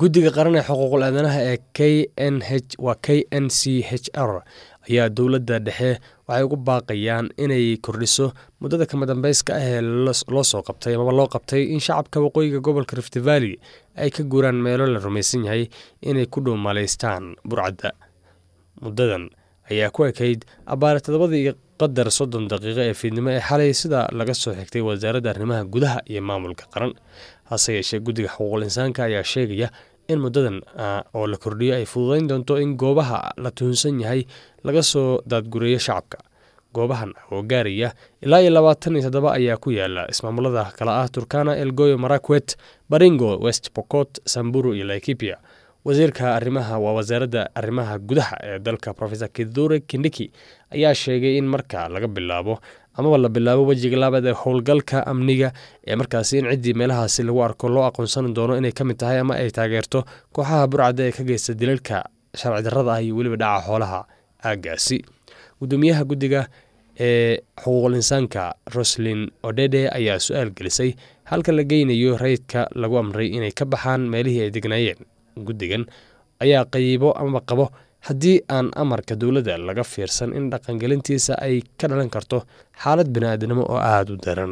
guddiga qaran ee xuquuqul aadanaha ee k n h waa k n c h r ayaa dowladda dhexe waxay ugu baaqayaan inay kordhiso muddada kamadambeyska ah ee loo soo qabtay amaba loo qabtay in shacabka waqooyiga gobolka rift valley ay ka guuraan meelo la rumaysan yahay inay ku dhowmalaystaan burcadda muddadan ayaa ku ekayd abaare toddobadii qadar soddon daqiiqo ee fiidnimo ee xalay sida laga soo xigtay wasaaradda arrimaha gudaha iyo maamulka qaran hase yeeshee guddiga xuquuqul insaanka ayaa sheegaya in muddadan oo la kordhiyo ay fududayn doonto in goobaha la tuhunsan yahay laga soo daadgureeyo shacabka goobahan oo gaaraya ilaa iyo labaatan iyo toddoba ayaa ku yaala ismaamulada kale ah turkana elgoyo marakwet baringo west bokot samburu iyo laikipia wasiirka arimaha waa wasaaradda arrimaha gudaha ee dalka rofesor kidure kindiki ayaa sheegay in marka laga bilaabo amaba la bilaabo wejiga labaad ee howlgalka amniga ee markaasi in ciddii meelahaasi lagu arko loo aqoonsan doono inay ka mid tahay ama ay taageerto kooxaha burcadda ee ka geysta dilalka sharci darrada ah iyo weliba dhaca xoolaha aagaasi gudoomiyaha guddiga ee xuquuqlinsaanka insaanka roslin odhede ayaa su-aal gelisay halka la geynayo rayidka lagu amray inay ka baxaan meelihii ay degnaayeen guddigan ayaa qayibo amaba qabo haddii aan amarka dowladda laga fiirsan in dhaqangelintiisa ay ka dhalan karto xaalad bini biniaadnimo oo aada u daran